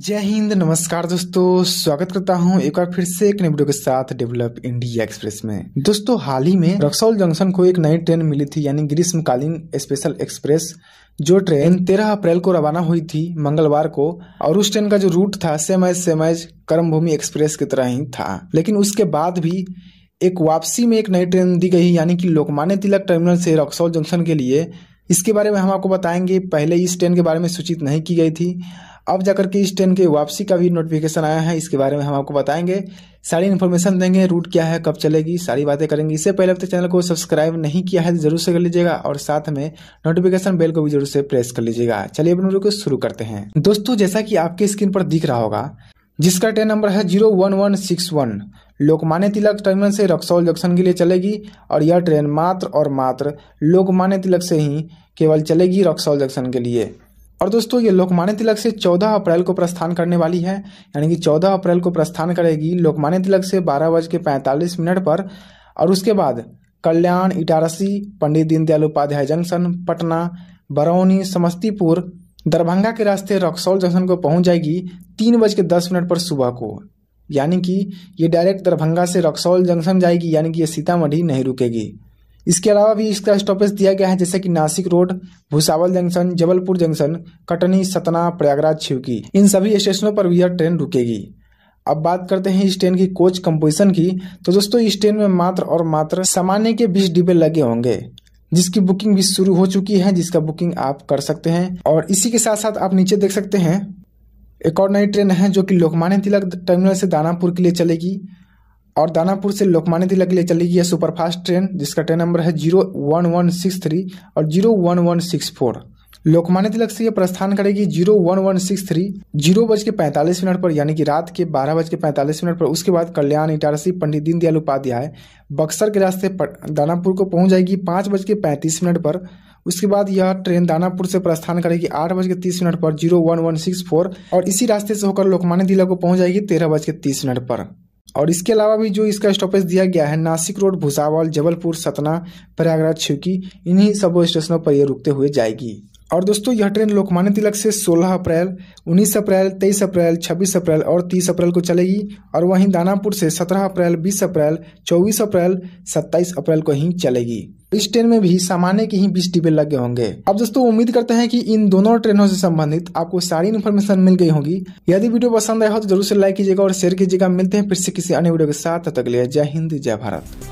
जय हिंद नमस्कार दोस्तों स्वागत करता हूं एक बार फिर से एक नई वीडियो के साथ डेवलप इंडिया एक्सप्रेस में दोस्तों हाल ही में रक्सौल जंक्शन को एक नई ट्रेन मिली थी यानी ग्रीष्मकालीन स्पेशल एक्सप्रेस जो ट्रेन 13 अप्रैल को रवाना हुई थी मंगलवार को और उस ट्रेन का जो रूट था same as same as Karmabhoomi express की तरह ही था लेकिन उसके बाद भी एक वापसी में एक नई ट्रेन दी गई यानी कि लोकमान्य तिलक टर्मिनल से रक्सौल जंक्शन के लिए इसके बारे में हम आपको बताएंगे पहले इस ट्रेन के बारे में सूचित नहीं की गई थी अब जाकर के इस ट्रेन की वापसी का भी नोटिफिकेशन आया है इसके बारे में हम आपको बताएंगे सारी इन्फॉर्मेशन देंगे रूट क्या है कब चलेगी सारी बातें करेंगे इससे पहले अब तक चैनल को सब्सक्राइब नहीं किया है तो जरूर से कर लीजिएगा और साथ में नोटिफिकेशन बेल को भी जरूर से प्रेस कर लीजिएगा चलिए अपने को शुरू करते हैं दोस्तों जैसा कि आपके स्क्रीन पर दिख रहा होगा जिसका ट्रेन नंबर है zero one one six one Lokmanya Tilak terminal से रक्सौल जंक्शन के लिए चलेगी और यह ट्रेन मात्र और मात्र लोकमान्य तिलक से ही केवल चलेगी रक्सौल जंक्शन के लिए और दोस्तों ये लोकमान्य तिलक से 14 अप्रैल को प्रस्थान करने वाली है यानी कि 14 अप्रैल को प्रस्थान करेगी लोकमान्य तिलक से बारह बज के पैंतालीस मिनट पर और उसके बाद कल्याण इटारसी पंडित दीनदयाल उपाध्याय जंक्शन पटना बरौनी समस्तीपुर दरभंगा के रास्ते रक्सौल जंक्शन को पहुंच जाएगी तीन बज के दस मिनट पर सुबह को यानी कि ये डायरेक्ट दरभंगा से रक्सौल जंक्शन जाएगी यानी कि ये सीतामढ़ी नहीं रुकेगी इसके अलावा भी इसका स्टॉपेज दिया गया है जैसे कि Nashik road Bhusawal junction Jabalpur junction Katni Satna Prayagraj Chheoki इन सभी स्टेशनों पर भी यह ट्रेन रुकेगी अब बात करते हैं इस ट्रेन की कोच कंपोजिशन की तो दोस्तों इस ट्रेन में मात्र और मात्र सामान्य के बीस डिब्बे लगे होंगे जिसकी बुकिंग भी शुरू हो चुकी है जिसका बुकिंग आप कर सकते हैं और इसी के साथ साथ आप नीचे देख सकते हैं एक और नई ट्रेन है जो कि लोकमान्य तिलक टर्मिनल से दानापुर के लिए चलेगी और दानापुर से लोकमान्य तिलक के लिए चलेगी यह सुपरफास्ट ट्रेन जिसका ट्रेन नंबर है zero one one six three और zero one one six four Lokmanya Tilak से यह प्रस्थान करेगी zero one one six three zero बज के पैंतालीस मिनट पर यानी कि रात के बारह बज के पैंतालीस मिनट पर उसके बाद कल्याण इटारसी पंडित दीनदयाल उपाध्याय बक्सर के रास्ते दानापुर को पहुंच जाएगी पाँच बज के पैंतीस मिनट पर उसके बाद यह ट्रेन दानापुर से प्रस्थान करेगी आठ बज के तीस मिनट पर zero one one six four और इसी रास्ते से होकर लोकमान्य तिलक को पहुंच जाएगी तेरह बज के तीस मिनट पर और इसके अलावा भी जो इसका स्टॉपेज दिया गया है नासिक रोड भुसावल जबलपुर सतना प्रयागराज छिवकी इन्हीं सब स्टेशनों पर यह रुकते हुए जाएगी और दोस्तों यह ट्रेन लोकमान्य तिलक से 16 अप्रैल 19 अप्रैल 23 अप्रैल 26 अप्रैल और 30 अप्रैल को चलेगी और वहीं दानापुर से 17 अप्रैल 20 अप्रैल 24 अप्रैल 27 अप्रैल को ही चलेगी इस ट्रेन में भी सामान्य के ही बीस डिब्बे लगे होंगे अब दोस्तों उम्मीद करते हैं कि इन दोनों ट्रेनों से संबंधित आपको सारी इन्फॉर्मेशन मिल गई होगी यदि वीडियो पसंद आया हो तो जरूर से लाइक कीजिएगा और शेयर कीजिएगा मिलते हैं फिर से किसी अन्य वीडियो के साथ तक लिए जय हिंद जय भारत